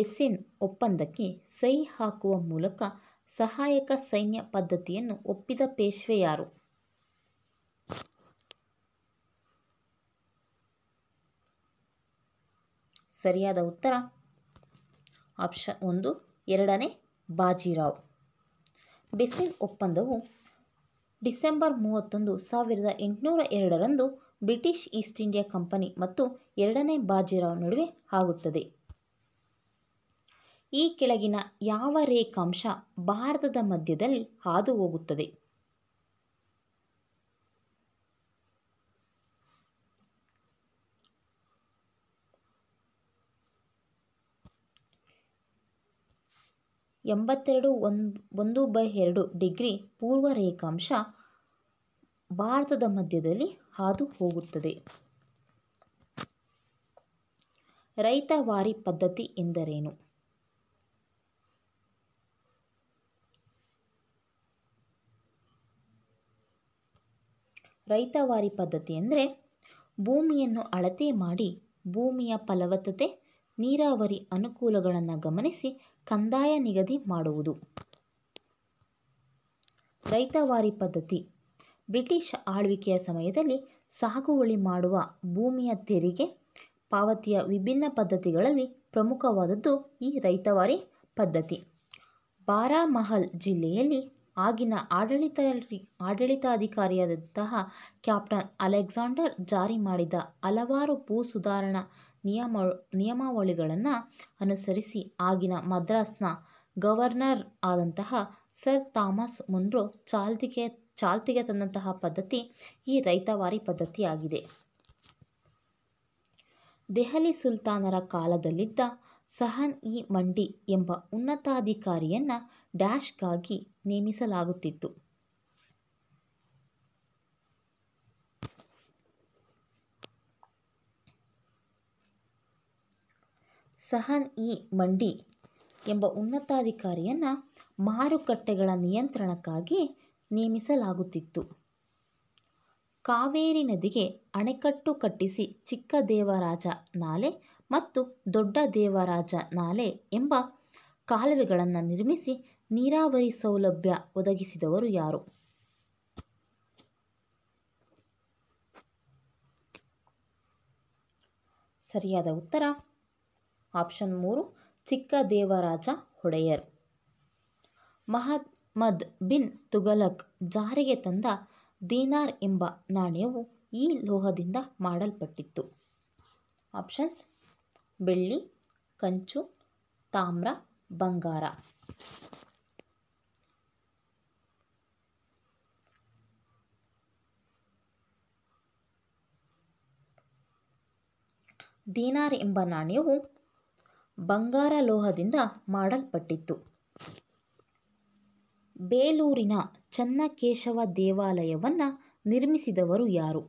ಬೆಸ್ಸಿನ್ ಒಪ್ಪಂದಕ್ಕೆ ಸಹಿ ಹಾಕುವ ಮೂಲಕ ಸಹಾಯಕ ಸೈನ್ಯ ಪದ್ಧತಿಯನ್ನು ಒಪ್ಪಿದ ಪೇಶ್ವೆ ಯಾರು ಸರಿಯಾದ ಉತ್ತರ ಆಪ್ಷನ್ ಒಂದು ಎರಡನೇ ಬಾಜಿರಾವ್ ಬೆಸ್ಸಿನ್ ಒಪ್ಪಂದವು ಡಿಸೆಂಬರ್ ಮೂವತ್ತೊಂದು ಸಾವಿರದ ಎಂಟುನೂರ ಎರಡರಂದು ಬ್ರಿಟಿಷ್ ಈಸ್ಟ್ ಇಂಡಿಯಾ ಕಂಪನಿ ಮತ್ತು ಎರಡನೇ ಬಾಜಿರಾವ್ ನಡುವೆ ಆಗುತ್ತದೆ ಈ ಕೆಳಗಿನ ಯಾವ ರೇಖಾಂಶ ಭಾರತದ ಮಧ್ಯದಲ್ಲಿ ಹಾದು ಹೋಗುತ್ತದೆ ಎಂಬತ್ತೆರಡು ಒಂದು ಒಂದು ಬೈ ಎರಡು ಡಿಗ್ರಿ ಪೂರ್ವ ರೇಖಾಂಶ ಭಾರತದ ಮಧ್ಯದಲ್ಲಿ ಹಾದು ಹೋಗುತ್ತದೆ ರೈತವಾರಿ ಪದ್ಧತಿ ಎಂದರೇನು ರೈತವಾರಿ ಪದ್ಧತಿ ಅಂದರೆ ಭೂಮಿಯನ್ನು ಅಳತೆ ಮಾಡಿ ಭೂಮಿಯ ಫಲವತ್ತತೆ ನೀರಾವರಿ ಅನುಕೂಲಗಳನ್ನು ಗಮನಿಸಿ ಕಂದಾಯ ನಿಗದಿ ಮಾಡುವುದು ರೈತವಾರಿ ಪದ್ಧತಿ ಬ್ರಿಟಿಷ್ ಆಳ್ವಿಕೆಯ ಸಮಯದಲ್ಲಿ ಸಾಗುವಳಿ ಮಾಡುವ ಭೂಮಿಯ ತೆರಿಗೆ ಪಾವತಿಯ ವಿಭಿನ್ನ ಪದ್ಧತಿಗಳಲ್ಲಿ ಪ್ರಮುಖವಾದದ್ದು ಈ ರೈತವಾರಿ ಪದ್ಧತಿ ಬಾರಾಮಹಲ್ ಜಿಲ್ಲೆಯಲ್ಲಿ ಆಗಿನ ಆಡಳಿತ ಆಡಳಿತಾಧಿಕಾರಿಯಾದಂತಹ ಕ್ಯಾಪ್ಟನ್ ಅಲೆಕ್ಸಾಂಡರ್ ಜಾರಿ ಮಾಡಿದ ಹಲವಾರು ಭೂ ಸುಧಾರಣಾ ನಿಯಮ ನಿಯಮಾವಳಿಗಳನ್ನು ಅನುಸರಿಸಿ ಆಗಿನ ಮದ್ರಾಸ್ನ ಗವರ್ನರ್ ಆದಂತಹ ಸರ್ ಥಾಮಸ್ ಮುನ್ರೋ ಚಾಲ್ತಿಗೆ ಚಾಲ್ತಿಗೆ ತಂದಂತಹ ಪದ್ಧತಿ ಈ ರೈತವಾರಿ ಪದ್ಧತಿಯಾಗಿದೆ ದೆಹಲಿ ಸುಲ್ತಾನರ ಕಾಲದಲ್ಲಿದ್ದ ಸಹನ್ ಇ ಮಂಡಿ ಎಂಬ ಉನ್ನತಾಧಿಕಾರಿಯನ್ನು ಡ್ಯಾಶ್ಗಾಗಿ ನೇಮಿಸಲಾಗುತ್ತಿತ್ತು ಸಹನ್ ಇ ಮಂಡಿ ಎಂಬ ಉನ್ನತಾಧಿಕಾರಿಯನ್ನು ಮಾರುಕಟ್ಟೆಗಳ ನಿಯಂತ್ರಣಕ್ಕಾಗಿ ನೇಮಿಸಲಾಗುತ್ತಿತ್ತು ಕಾವೇರಿ ನದಿಗೆ ಅಣೆಕಟ್ಟು ಕಟ್ಟಿಸಿ ಚಿಕ್ಕದೇವರಾಜ ನಾಲೆ ಮತ್ತು ದೊಡ್ಡ ದೇವರಾಜ ನಾಲೆ ಎಂಬ ಕಾಲುವೆಗಳನ್ನು ನಿರ್ಮಿಸಿ ನೀರಾವರಿ ಸೌಲಭ್ಯ ಒದಗಿಸಿದವರು ಯಾರು ಸರಿಯಾದ ಉತ್ತರ ಆಪ್ಷನ್ ಮೂರು ಚಿಕ್ಕ ದೇವರಾಜ ಹೊಡೆಯರ್ ಮಹಮ್ಮದ್ ಬಿನ್ ತುಗಲಕ್ ಜಾರಿಗೆ ತಂದ ದೀನಾರ್ ಎಂಬ ನಾಣ್ಯವು ಈ ಲೋಹದಿಂದ ಮಾಡಲ್ಪಟ್ಟಿತ್ತು ಆಪ್ಷನ್ಸ್ ಬೆಳ್ಳಿ ಕಂಚು ತಾಮ್ರ ಬಂಗಾರ ದೀನಾರ್ ಎಂಬ ನಾಣ್ಯವು ಬಂಗಾರ ಲೋಹದಿಂದ ಮಾಡಲ್ಪಟ್ಟಿತ್ತು ಬೇಲೂರಿನ ಚನ್ನಕೇಶವ ದೇವಾಲಯವನ್ನು ನಿರ್ಮಿಸಿದವರು ಯಾರು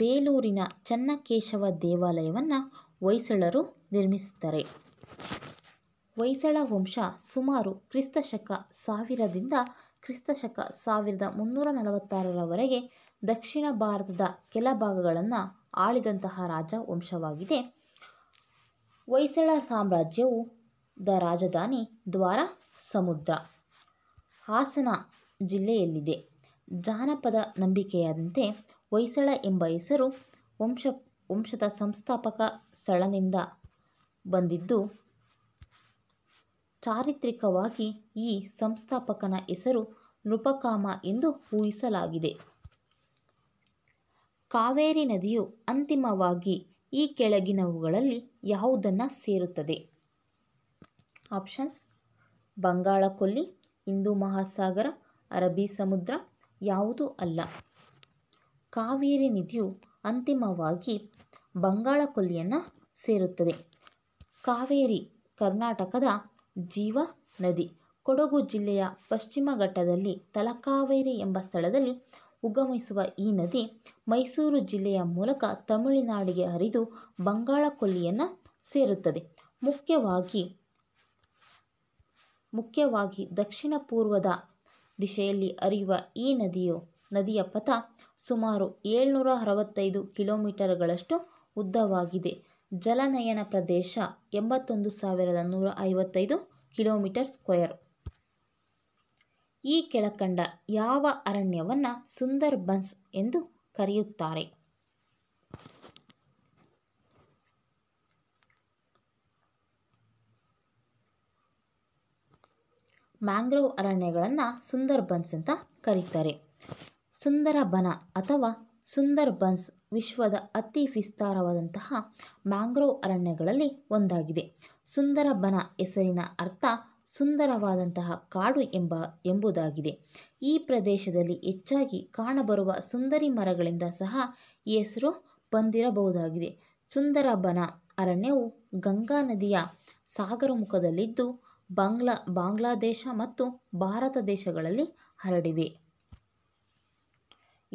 ಬೇಲೂರಿನ ಚನ್ನಕೇಶವ ದೇವಾಲಯವನ್ನು ಹೊಯ್ಸಳರು ನಿರ್ಮಿಸಿದ್ದಾರೆ ಹೊಯ್ಸಳ ವಂಶ ಸುಮಾರು ಕ್ರಿಸ್ತಶಕ ಸಾವಿರದಿಂದ ಕ್ರಿಸ್ತಶಕ ಸಾವಿರದ ಮುನ್ನೂರ ನಲವತ್ತಾರರವರೆಗೆ ದಕ್ಷಿಣ ಭಾರತದ ಕೆಲ ಭಾಗಗಳನ್ನು ಆಳಿದಂತಹ ರಾಜವಂಶವಾಗಿದೆ ಹೊಯ್ಸಳ ಸಾಮ್ರಾಜ್ಯವು ದ ರಾಜಧಾನಿ ದ್ವಾರ ಸಮುದ್ರ ಹಾಸನ ಜಿಲ್ಲೆಯಲ್ಲಿದೆ ಜಾನಪದ ನಂಬಿಕೆಯಾದಂತೆ ಹೊಯ್ಸಳ ಎಂಬ ಹೆಸರು ವಂಶ ವಂಶದ ಸಂಸ್ಥಾಪಕ ಸಳನಿಂದ ಬಂದಿದ್ದು ಚಾರಿತ್ರಿಕವಾಗಿ ಈ ಸಂಸ್ಥಾಪಕನ ಹೆಸರು ನೃಪಕಾಮ ಎಂದು ಊಹಿಸಲಾಗಿದೆ ಕಾವೇರಿ ನದಿಯು ಅಂತಿಮವಾಗಿ ಈ ಕೆಳಗಿನವುಗಳಲ್ಲಿ ಯಾವುದನ್ನು ಸೇರುತ್ತದೆ ಆಪ್ಷನ್ಸ್ ಬಂಗಾಳ ಕೊಲ್ಲಿ ಹಿಂದೂ ಮಹಾಸಾಗರ ಅರಬ್ಬಿ ಸಮುದ್ರ ಯಾವುದೂ ಅಲ್ಲ ಕಾವೇರಿ ನದಿಯು ಅಂತಿಮವಾಗಿ ಬಂಗಾಳ ಕೊಲ್ಲಿಯನ್ನು ಸೇರುತ್ತದೆ ಕಾವೇರಿ ಕರ್ನಾಟಕದ ಜೀವ ನದಿ ಕೊಡಗು ಜಿಲ್ಲೆಯ ಪಶ್ಚಿಮ ಘಟ್ಟದಲ್ಲಿ ತಲಕಾವೇರಿ ಎಂಬ ಸ್ಥಳದಲ್ಲಿ ಉಗಮಿಸುವ ಈ ನದಿ ಮೈಸೂರು ಜಿಲ್ಲೆಯ ಮೂಲಕ ತಮಿಳುನಾಡಿಗೆ ಹರಿದು ಬಂಗಾಳ ಕೊಲ್ಲಿಯನ್ನು ಸೇರುತ್ತದೆ ಮುಖ್ಯವಾಗಿ ಮುಖ್ಯವಾಗಿ ದಕ್ಷಿಣ ಪೂರ್ವದ ದಿಶೆಯಲ್ಲಿ ಹರಿಯುವ ಈ ನದಿಯು ನದಿಯ ಪಥ ಸುಮಾರು ಏಳ್ನೂರ ಅರವತ್ತೈದು ಕಿಲೋಮೀಟರ್ಗಳಷ್ಟು ಉದ್ದವಾಗಿದೆ ಜಲನಯನ ಪ್ರದೇಶ ಎಂಬತ್ತೊಂದು ಸಾವಿರದ ನೂರ ಐವತ್ತೈದು ಕಿಲೋಮೀಟರ್ ಸ್ಕ್ವೇರ್ ಈ ಕೆಳಕಂಡ ಯಾವ ಅರಣ್ಯವನ್ನು ಸುಂದರ್ ಬನ್ಸ್ ಎಂದು ಕರೆಯುತ್ತಾರೆ ಮ್ಯಾಂಗ್ರೋವ್ ಅರಣ್ಯಗಳನ್ನು ಸುಂದರ್ ಬನ್ಸ್ ಅಂತ ಕರೀತಾರೆ ಸುಂದರ ಬನ ಅಥವಾ ಸುಂದರ್ ಬನ್ಸ್ ವಿಶ್ವದ ಅತಿ ವಿಸ್ತಾರವಾದಂತಹ ಮ್ಯಾಂಗ್ರೋವ್ ಅರಣ್ಯಗಳಲ್ಲಿ ಒಂದಾಗಿದೆ ಸುಂದರ ಬನ ಹೆಸರಿನ ಅರ್ಥ ಸುಂದರವಾದಂತಹ ಕಾಡು ಎಂಬ ಎಂಬುದಾಗಿದೆ ಈ ಪ್ರದೇಶದಲ್ಲಿ ಹೆಚ್ಚಾಗಿ ಕಾಣಬರುವ ಸುಂದರಿ ಮರಗಳಿಂದ ಸಹ ಈ ಹೆಸರು ಬಂದಿರಬಹುದಾಗಿದೆ ಸುಂದರ ಬನ ಅರಣ್ಯವು ಗಂಗಾ ನದಿಯ ಸಾಗರ ಮುಖದಲ್ಲಿದ್ದು ಬಾಂಗ್ಲಾ ಬಾಂಗ್ಲಾದೇಶ ಮತ್ತು ಭಾರತ ದೇಶಗಳಲ್ಲಿ ಹರಡಿವೆ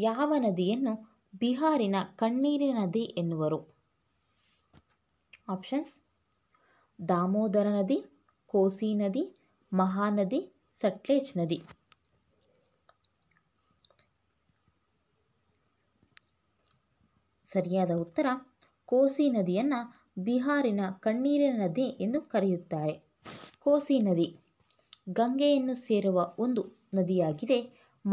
ಯಾವ ನದಿಯನ್ನು ಬಿಹಾರಿನ ಕಣ್ಣೀರಿ ನದಿ ಎನ್ನುವರು ಆಪ್ಷನ್ಸ್ ದಾಮೋದರ ನದಿ ಕೋಸಿ ನದಿ ಮಹಾನದಿ ಸಟ್ಲೇಜ್ ನದಿ ಸರಿಯಾದ ಉತ್ತರ ಕೋಸಿ ನದಿಯನ್ನು ಬಿಹಾರಿನ ಕಣ್ಣೀರಿನ ನದಿ ಎಂದು ಕರೆಯುತ್ತಾರೆ ಕೋಸಿ ನದಿ ಗಂಗೆಯನ್ನು ಸೇರುವ ಒಂದು ನದಿಯಾಗಿದೆ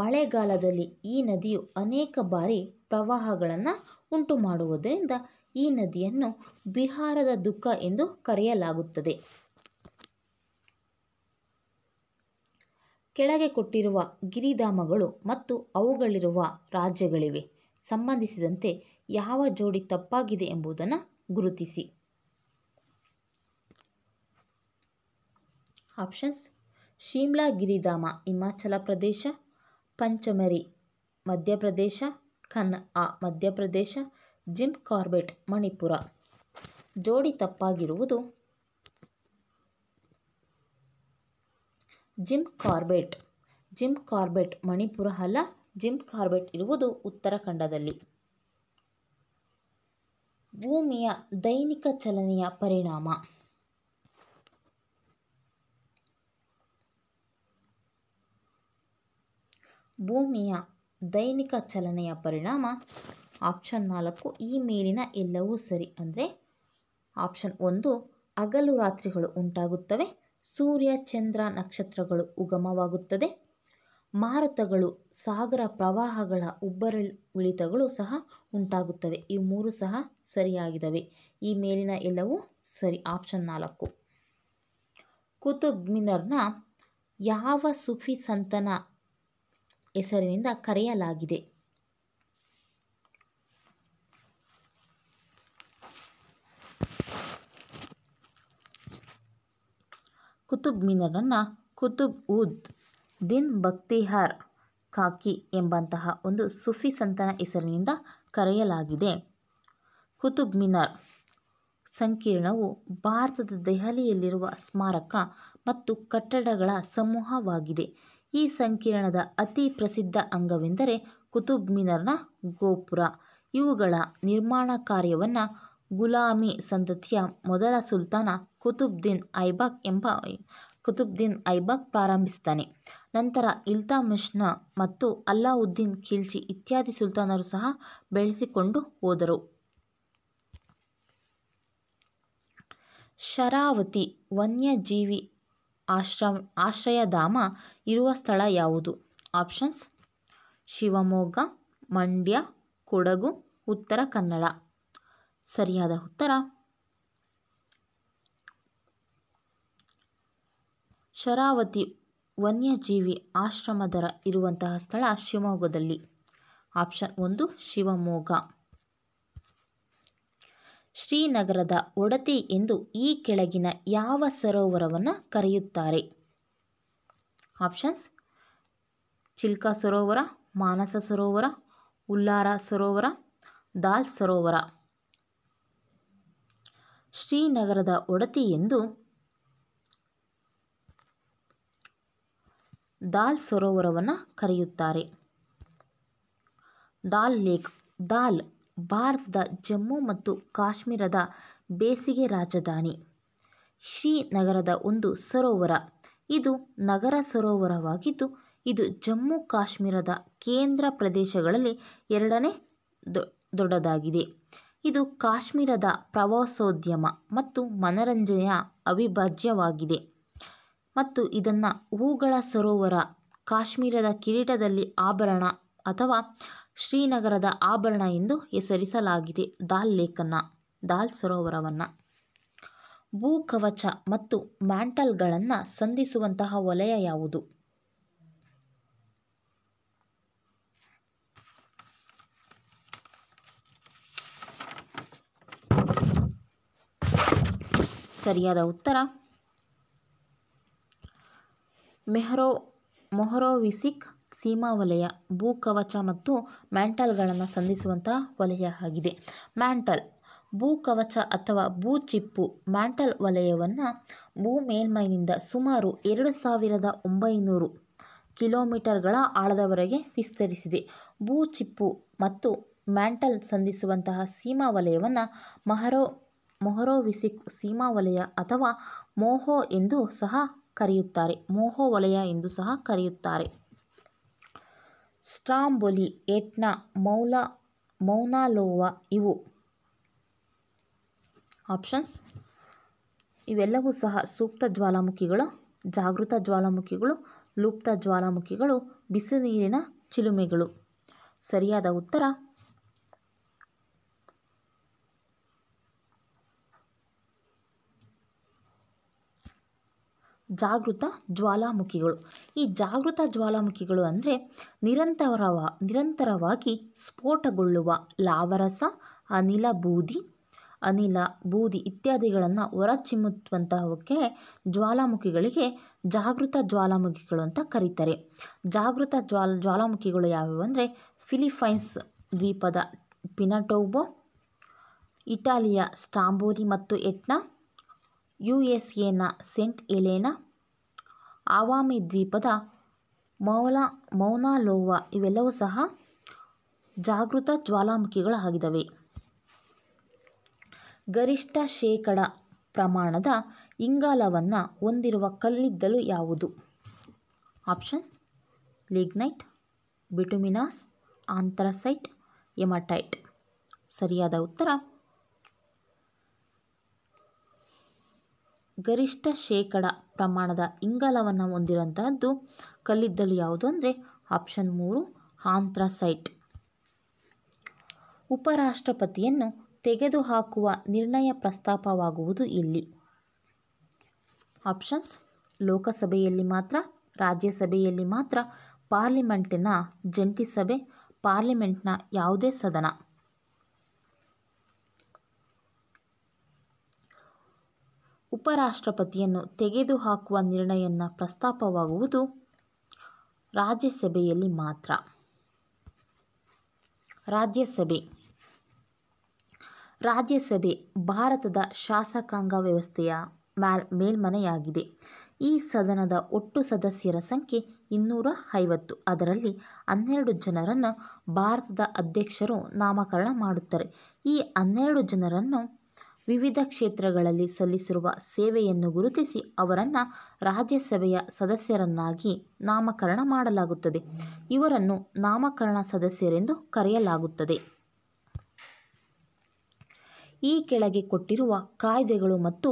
ಮಳೆಗಾಲದಲ್ಲಿ ಈ ನದಿಯು ಅನೇಕ ಬಾರಿ ಪ್ರವಾಹಗಳನ್ನು ಉಂಟು ಮಾಡುವುದರಿಂದ ಈ ನದಿಯನ್ನು ಬಿಹಾರದ ದುಃಖ ಎಂದು ಕರೆಯಲಾಗುತ್ತದೆ ಕೆಳಗೆ ಕೊಟ್ಟಿರುವ ಗಿರಿಧಾಮಗಳು ಮತ್ತು ಅವುಗಳಿರುವ ರಾಜ್ಯಗಳಿವೆ ಸಂಬಂಧಿಸಿದಂತೆ ಯಾವ ಜೋಡಿ ತಪ್ಪಾಗಿದೆ ಎಂಬುದನ್ನು ಗುರುತಿಸಿ ಆಪ್ಷನ್ಸ್ ಶಿಮ್ಲಾ ಗಿರಿಧಾಮ ಹಿಮಾಚಲ ಪ್ರದೇಶ ಪಂಚಮರಿ ಮಧ್ಯಪ್ರದೇಶ ಆ ಮಧ್ಯಪ್ರದೇಶ ಜಿಮ್ ಕಾರ್ಬೆಟ್ ಮಣಿಪುರ ಜೋಡಿ ತಪ್ಪಾಗಿರುವುದು Jim Corbett Jim Corbett Manipur ಅಲ್ಲ ಜಿಮ್ ಕಾರ್ಬೆಟ್ ಇರುವುದು ಉತ್ತರಾಖಂಡದಲ್ಲಿ ಭೂಮಿಯ ದೈನಿಕ ಚಲನೆಯ ಪರಿಣಾಮ ಭೂಮಿಯ ದೈನಿಕ ಚಲನೆಯ ಪರಿಣಾಮ ಆಪ್ಷನ್ ನಾಲ್ಕು ಈ ಮೇಲಿನ ಎಲ್ಲವೂ ಸರಿ ಅಂದರೆ ಆಪ್ಷನ್ ಒಂದು ಹಗಲು ರಾತ್ರಿಗಳು ಉಂಟಾಗುತ್ತವೆ ಸೂರ್ಯ ಚಂದ್ರ ನಕ್ಷತ್ರಗಳು ಉಗಮವಾಗುತ್ತದೆ ಮಾರುತಗಳು ಸಾಗರ ಪ್ರವಾಹಗಳ ಉಳಿತಗಳು ಸಹ ಉಂಟಾಗುತ್ತವೆ ಈ ಮೂರು ಸಹ ಸರಿಯಾಗಿದ್ದಾವೆ ಈ ಮೇಲಿನ ಎಲ್ಲವೂ ಸರಿ ಆಪ್ಷನ್ ನಾಲ್ಕು ಕುತುಬ್ ಮಿನರ್ನ ಯಾವ ಸುಫಿ ಸಂತನ ಹೆಸರಿನಿಂದ ಕರೆಯಲಾಗಿದೆ ಕುತುಬ್ ಮಿನಾರನ್ನು ಕುತುಬ್ ಉದ್ ದಿನ್ ಬಕ್ತಿಹಾರ್ ಖಾಕಿ ಎಂಬಂತಹ ಒಂದು ಸುಫಿ ಸಂತನ ಹೆಸರಿನಿಂದ ಕರೆಯಲಾಗಿದೆ ಕುತುಬ್ ಮಿನಾರ್ ಸಂಕೀರ್ಣವು ಭಾರತದ ದೆಹಲಿಯಲ್ಲಿರುವ ಸ್ಮಾರಕ ಮತ್ತು ಕಟ್ಟಡಗಳ ಸಮೂಹವಾಗಿದೆ ಈ ಸಂಕೀರ್ಣದ ಅತಿ ಪ್ರಸಿದ್ಧ ಅಂಗವೆಂದರೆ ಕುತುಬ್ ಮಿನಾರ್ನ ಗೋಪುರ ಇವುಗಳ ನಿರ್ಮಾಣ ಕಾರ್ಯವನ್ನು ಗುಲಾಮಿ ಸಂತತಿಯ ಮೊದಲ ಸುಲ್ತಾನ ಕುತುಬ್ದೀನ್ ಐಬಾಕ್ ಎಂಬ ಕುತುಬ್ದೀನ್ ಐಬಾಕ್ ಪ್ರಾರಂಭಿಸ್ತಾನೆ ನಂತರ ಇಲ್ತಾಮಿಷ್ನ ಮತ್ತು ಅಲ್ಲಾವುದ್ದೀನ್ ಖಿಲ್ಜಿ ಇತ್ಯಾದಿ ಸುಲ್ತಾನರು ಸಹ ಬೆಳೆಸಿಕೊಂಡು ಹೋದರು ಶರಾವತಿ ವನ್ಯಜೀವಿ ಆಶ್ರಮ್ ಆಶ್ರಯಧಾಮ ಇರುವ ಸ್ಥಳ ಯಾವುದು ಆಪ್ಷನ್ಸ್ ಶಿವಮೊಗ್ಗ ಮಂಡ್ಯ ಕೊಡಗು ಉತ್ತರ ಕನ್ನಡ ಸರಿಯಾದ ಉತ್ತರ ಶರಾವತಿ ವನ್ಯಜೀವಿ ಆಶ್ರಮದರ ಇರುವಂತಹ ಸ್ಥಳ ಶಿವಮೊಗ್ಗದಲ್ಲಿ ಆಪ್ಷನ್ ಒಂದು ಶಿವಮೊಗ್ಗ ಶ್ರೀನಗರದ ಒಡತಿ ಎಂದು ಈ ಕೆಳಗಿನ ಯಾವ ಸರೋವರವನ್ನು ಕರೆಯುತ್ತಾರೆ ಆಪ್ಷನ್ಸ್ ಚಿಲ್ಕಾ ಸರೋವರ ಮಾನಸ ಸರೋವರ ಉಲ್ಲಾರ ಸರೋವರ ದಾಲ್ ಸರೋವರ ಶ್ರೀನಗರದ ಒಡತಿ ಎಂದು ದಾಲ್ ಸರೋವರವನ್ನು ಕರೆಯುತ್ತಾರೆ ದಾಲ್ ಲೇಕ್ ದಾಲ್ ಭಾರತದ ಜಮ್ಮು ಮತ್ತು ಕಾಶ್ಮೀರದ ಬೇಸಿಗೆ ರಾಜಧಾನಿ ಶ್ರೀನಗರದ ಒಂದು ಸರೋವರ ಇದು ನಗರ ಸರೋವರವಾಗಿದ್ದು ಇದು ಜಮ್ಮು ಕಾಶ್ಮೀರದ ಕೇಂದ್ರ ಪ್ರದೇಶಗಳಲ್ಲಿ ಎರಡನೇ ದೊಡ್ಡದಾಗಿದೆ ಇದು ಕಾಶ್ಮೀರದ ಪ್ರವಾಸೋದ್ಯಮ ಮತ್ತು ಮನರಂಜನೆಯ ಅವಿಭಾಜ್ಯವಾಗಿದೆ ಮತ್ತು ಇದನ್ನು ಹೂಗಳ ಸರೋವರ ಕಾಶ್ಮೀರದ ಕಿರೀಟದಲ್ಲಿ ಆಭರಣ ಅಥವಾ ಶ್ರೀನಗರದ ಆಭರಣ ಎಂದು ಹೆಸರಿಸಲಾಗಿದೆ ದಾಲ್ ಲೇಖನ ದಾಲ್ ಸರೋವರವನ್ನು ಭೂಕವಚ ಮತ್ತು ಮ್ಯಾಂಟಲ್ಗಳನ್ನು ಸಂಧಿಸುವಂತಹ ವಲಯ ಯಾವುದು ಸರಿಯಾದ ಉತ್ತರ ಮೆಹರೋ ಮೊಹರೋವಿಸಿಕ್ ಸೀಮಾ ವಲಯ ಭೂಕವಚ ಮತ್ತು ಮ್ಯಾಂಟಲ್ಗಳನ್ನು ಸಂಧಿಸುವಂಥ ವಲಯ ಆಗಿದೆ ಮ್ಯಾಂಟಲ್ ಭೂಕವಚ ಅಥವಾ ಭೂಚಿಪ್ಪು ಮ್ಯಾಂಟಲ್ ವಲಯವನ್ನು ಭೂ ಮೇಲ್ಮೈನಿಂದ ಸುಮಾರು ಎರಡು ಸಾವಿರದ ಒಂಬೈನೂರು ಕಿಲೋಮೀಟರ್ಗಳ ಆಳದವರೆಗೆ ವಿಸ್ತರಿಸಿದೆ ಭೂಚಿಪ್ಪು ಮತ್ತು ಮ್ಯಾಂಟಲ್ ಸಂಧಿಸುವಂತಹ ಸೀಮಾ ವಲಯವನ್ನು ಮಹರೋ ಮೊಹರೋವಿಸಿಕ್ ಸೀಮಾ ವಲಯ ಅಥವಾ ಮೋಹೋ ಎಂದು ಸಹ ಕರೆಯುತ್ತಾರೆ ಮೋಹೋ ವಲಯ ಎಂದು ಸಹ ಕರೆಯುತ್ತಾರೆ ಸ್ಟ್ರಾಂಬೊಲಿ ಎಟ್ನ ಮೌಲ ಮೌನಾಲೋವಾ ಇವು ಆಪ್ಷನ್ಸ್ ಇವೆಲ್ಲವೂ ಸಹ ಸೂಕ್ತ ಜ್ವಾಲಾಮುಖಿಗಳು ಜಾಗೃತ ಜ್ವಾಲಾಮುಖಿಗಳು ಲುಪ್ತ ಜ್ವಾಲಾಮುಖಿಗಳು ಬಿಸಿನೀರಿನ ಚಿಲುಮೆಗಳು ಸರಿಯಾದ ಉತ್ತರ ಜಾಗೃತ ಜ್ವಾಲಾಮುಖಿಗಳು ಈ ಜಾಗೃತ ಜ್ವಾಲಾಮುಖಿಗಳು ಅಂದರೆ ನಿರಂತರವ ನಿರಂತರವಾಗಿ ಸ್ಫೋಟಗೊಳ್ಳುವ ಲಾವರಸ ಅನಿಲ ಬೂದಿ ಅನಿಲ ಬೂದಿ ಇತ್ಯಾದಿಗಳನ್ನು ಹೊರಚಿಮ್ಮುವಂತಹವಕ್ಕೆ ಜ್ವಾಲಾಮುಖಿಗಳಿಗೆ ಜಾಗೃತ ಜ್ವಾಲಾಮುಖಿಗಳು ಅಂತ ಕರೀತಾರೆ ಜಾಗೃತ ಜ್ವಾಲ ಜ್ವಾಲಾಮುಖಿಗಳು ಯಾವುವು ಅಂದರೆ ಫಿಲಿಫೈನ್ಸ್ ದ್ವೀಪದ ಪಿನಟೋಬೊ ಇಟಾಲಿಯ ಸ್ಟಾಂಬೋರಿ ಮತ್ತು ಎಟ್ನಾ ಯು ಎಸ್ ಎನ ಸೇಂಟ್ ಎಲೆನ ಆವಾಮಿ ದ್ವೀಪದ ಮೌಲಾ ಮೌನಾಲೋವಾ ಇವೆಲ್ಲವೂ ಸಹ ಜಾಗೃತ ಜ್ವಾಲಾಮುಖಿಗಳಾಗಿದ್ದಾವೆ ಗರಿಷ್ಠ ಶೇಕಡ ಪ್ರಮಾಣದ ಇಂಗಾಲವನ್ನು ಹೊಂದಿರುವ ಕಲ್ಲಿದ್ದಲು ಯಾವುದು options lignite bituminous anthracite hematite ಸರಿಯಾದ ಉತ್ತರ ಗರಿಷ್ಠ ಶೇಕಡ ಪ್ರಮಾಣದ ಇಂಗಾಲವನ್ನು ಹೊಂದಿರುವಂತಹದ್ದು ಕಲ್ಲಿದ್ದಲು ಯಾವುದು ಅಂದರೆ ಆಪ್ಷನ್ ಮೂರು ಆಂಥ್ರಸೈಟ್ ಉಪರಾಷ್ಟ್ರಪತಿಯನ್ನು ತೆಗೆದುಹಾಕುವ ನಿರ್ಣಯ ಪ್ರಸ್ತಾಪವಾಗುವುದು ಇಲ್ಲಿ ಆಪ್ಷನ್ಸ್ ಲೋಕಸಭೆಯಲ್ಲಿ ಮಾತ್ರ ರಾಜ್ಯಸಭೆಯಲ್ಲಿ ಮಾತ್ರ ಪಾರ್ಲಿಮೆಂಟಿನ ಜಂಟಿ ಸಭೆ ಪಾರ್ಲಿಮೆಂಟ್ನ ಯಾವುದೇ ಸದನ ಉಪರಾಷ್ಟ್ರಪತಿಯನ್ನು ತೆಗೆದುಹಾಕುವ ನಿರ್ಣಯನ ಪ್ರಸ್ತಾಪವಾಗುವುದು ರಾಜ್ಯಸಭೆಯಲ್ಲಿ ಮಾತ್ರ. ರಾಜ್ಯಸಭೆ ರಾಜ್ಯಸಭೆ ಭಾರತದ ಶಾಸಕಾಂಗ ವ್ಯವಸ್ಥೆಯ ಮೇಲ್ಮನೆಯಾಗಿದೆ. ಈ ಸದನದ ಒಟ್ಟು ಸದಸ್ಯರ ಸಂಖ್ಯೆ ಇನ್ನೂರ ಐವತ್ತು. ಅದರಲ್ಲಿ ಹನ್ನೆರಡು ಜನರನ್ನು ಭಾರತದ ಅಧ್ಯಕ್ಷರು ನಾಮಕರಣ ಮಾಡುತ್ತಾರೆ. ಈ ಹನ್ನೆರಡು ಜನರನ್ನು ವಿವಿಧ ಕ್ಷೇತ್ರಗಳಲ್ಲಿ ಸಲ್ಲಿಸಿರುವ ಸೇವೆಯನ್ನು ಗುರುತಿಸಿ ಅವರನ್ನು ರಾಜ್ಯಸಭೆಯ ಸದಸ್ಯರನ್ನಾಗಿ ನಾಮಕರಣ ಮಾಡಲಾಗುತ್ತದೆ. ಇವರನ್ನು ನಾಮಕರಣ ಸದಸ್ಯರೆಂದು ಕರೆಯಲಾಗುತ್ತದೆ. ಈ ಕೆಳಗೆ ಕೊಟ್ಟಿರುವ ಕಾಯ್ದೆಗಳು ಮತ್ತು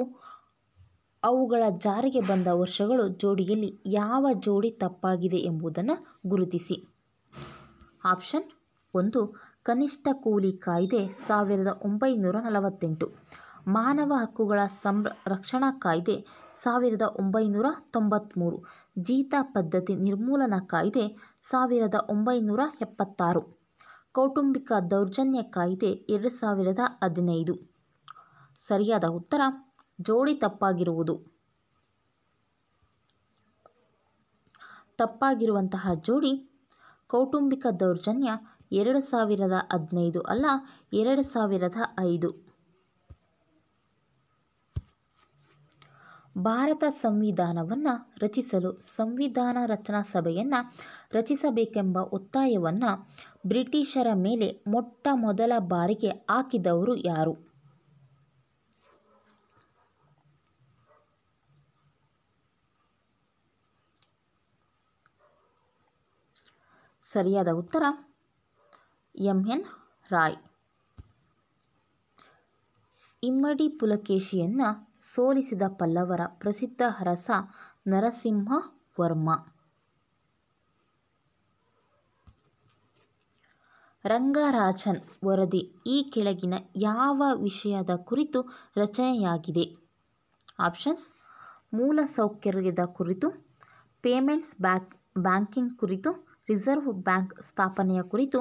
ಅವುಗಳ ಜಾರಿಗೆ ಬಂದ ವರ್ಷಗಳು ಜೋಡಿಯಲ್ಲಿ ಯಾವ ಜೋಡಿ ತಪ್ಪಾಗಿದೆ ಎಂಬುದನ್ನು ಗುರುತಿಸಿ. ಆಪ್ಷನ್ ಒಂದು ಕನಿಷ್ಠ ಕೂಲಿ ಕಾಯ್ದೆ ಸಾವಿರದ ಒಂಬೈನೂರ ನಲವತ್ತೆಂಟು ಮಾನವ ಹಕ್ಕುಗಳ ಸಂರಕ್ಷಣಾ ಕಾಯ್ದೆ ಸಾವಿರದ ಒಂಬೈನೂರ ತೊಂಬತ್ತ್ಮೂರು ಜೀತ ಪದ್ಧತಿ ನಿರ್ಮೂಲನಾ ಕಾಯ್ದೆ ಸಾವಿರದ ಒಂಬೈನೂರ ಎಪ್ಪತ್ತಾರು ಕೌಟುಂಬಿಕ ದೌರ್ಜನ್ಯ ಕಾಯ್ದೆ ಎರಡು ಸಾವಿರದ ಹದಿನೈದು ಸರಿಯಾದ ಉತ್ತರ ಜೋಡಿ ತಪ್ಪಾಗಿರುವುದು ತಪ್ಪಾಗಿರುವಂತಹ ಜೋಡಿ ಕೌಟುಂಬಿಕ ದೌರ್ಜನ್ಯ ಎರಡು ಸಾವಿರದ ಹದಿನೈದು ಅಲ್ಲ ಎರಡು ಸಾವಿರದ ಐದು ಭಾರತ ಸಂವಿಧಾನವನ್ನು ರಚಿಸಲು ಸಂವಿಧಾನ ರಚನಾ ಸಭೆಯನ್ನು ರಚಿಸಬೇಕೆಂಬ ಒತ್ತಾಯವನ್ನು ಬ್ರಿಟಿಷರ ಮೇಲೆ ಮೊಟ್ಟ ಮೊದಲ ಬಾರಿಗೆ ಹಾಕಿದವರು ಯಾರು ಸರಿಯಾದ ಉತ್ತರ ಎಂ ಎನ್ ರಾಯ್ ಇಮ್ಮಡಿ ಪುಲಕೇಶಿಯನ್ನು ಸೋಲಿಸಿದ ಪಲ್ಲವರ ಪ್ರಸಿದ್ಧ ಅರಸ ನರಸಿಂಹವರ್ಮ ರಂಗರಾಜನ್ ವರದಿ ಈ ಕೆಳಗಿನ ಯಾವ ವಿಷಯದ ಕುರಿತು ರಚನೆಯಾಗಿದೆ ಆಪ್ಷನ್ಸ್ ಮೂಲಸೌಕರ್ಯದ ಕುರಿತು ಪೇಮೆಂಟ್ಸ್ ಬ್ಯಾಕ್ ಬ್ಯಾಂಕಿಂಗ್ ಕುರಿತು ರಿಸರ್ವ್ ಬ್ಯಾಂಕ್ ಸ್ಥಾಪನೆಯ ಕುರಿತು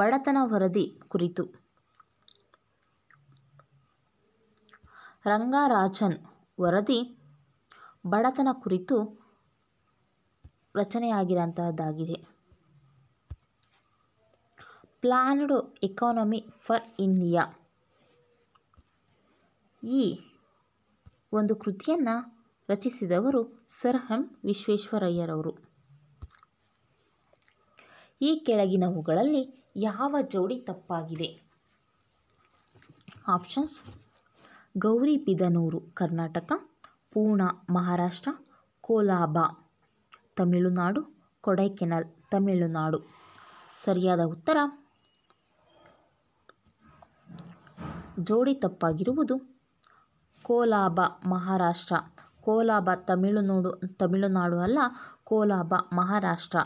ಬಡತನ ವರದಿ ಕುರಿತು ರಂಗರಾಜನ್ ವರದಿ ಬಡತನ ಕುರಿತು ರಚನೆಯಾಗಿರಂತಹದ್ದಾಗಿದೆ ಪ್ಲಾನ್ಡ್ ಎಕಾನಮಿ ಫಾರ್ ಇಂಡಿಯಾ ಈ ಒಂದು ಕೃತಿಯನ್ನು ರಚಿಸಿದವರು ಸರ್ ಎಂ ವಿಶ್ವೇಶ್ವರಯ್ಯರವರು ಈ ಕೆಳಗಿನವುಗಳಲ್ಲಿ ಯಾವ ಜೋಡಿ ತಪ್ಪಾಗಿದೆ ಆಪ್ಷನ್ಸ್ ಗೌರಿಬಿದನೂರು ಕರ್ನಾಟಕ ಪೂಣ ಮಹಾರಾಷ್ಟ್ರ ಕೋಲಾಬ ತಮಿಳುನಾಡು ಕೊಡೈಕೆನಲ್ ತಮಿಳುನಾಡು ಸರಿಯಾದ ಉತ್ತರ ಜೋಡಿ ತಪ್ಪಾಗಿರುವುದು ಕೋಲಾಬ ಮಹಾರಾಷ್ಟ್ರ ಕೋಲಾಬ ತಮಿಳುನಾಡು ತಮಿಳುನಾಡು ಅಲ್ಲ ಕೋಲಾಬ ಮಹಾರಾಷ್ಟ್ರ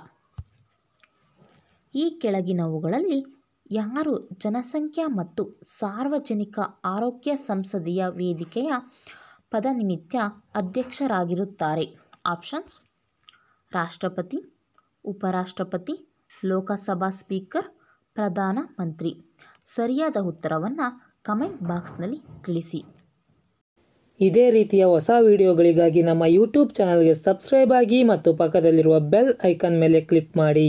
ಈ ಕೆಳಗಿನವುಗಳಲ್ಲಿ ಯಾರು ಜನಸಂಖ್ಯಾ ಮತ್ತು ಸಾರ್ವಜನಿಕ ಆರೋಗ್ಯ ಸಂಸದೀಯ ವೇದಿಕೆಯ ಪದನಿಮಿತ್ತ ಅಧ್ಯಕ್ಷರಾಗಿರುತ್ತಾರೆ ಆಪ್ಷನ್ಸ್ ರಾಷ್ಟ್ರಪತಿ ಉಪರಾಷ್ಟ್ರಪತಿ ಲೋಕಸಭಾ ಸ್ಪೀಕರ್ ಪ್ರಧಾನ ಮಂತ್ರಿ ಸರಿಯಾದ ಉತ್ತರವನ್ನು ಕಮೆಂಟ್ ಬಾಕ್ಸ್ನಲ್ಲಿ ತಿಳಿಸಿ ಇದೇ ರೀತಿಯ ಹೊಸ ವಿಡಿಯೋಗಳಿಗಾಗಿ ನಮ್ಮ ಯೂಟ್ಯೂಬ್ ಚಾನಲ್ಗೆ ಸಬ್ಸ್ಕ್ರೈಬ್ ಆಗಿ ಮತ್ತು ಪಕ್ಕದಲ್ಲಿರುವ ಬೆಲ್ ಐಕನ್ ಮೇಲೆ ಕ್ಲಿಕ್ ಮಾಡಿ